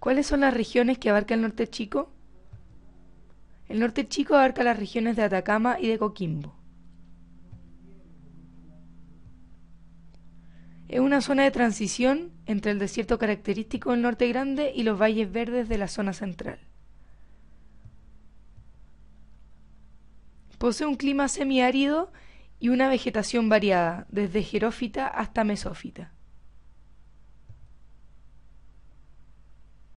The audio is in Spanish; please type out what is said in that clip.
¿Cuáles son las regiones que abarca el norte chico? El norte chico abarca las regiones de Atacama y de Coquimbo. Es una zona de transición entre el desierto característico del norte grande y los valles verdes de la zona central. Posee un clima semiárido y una vegetación variada, desde jerófita hasta mesófita.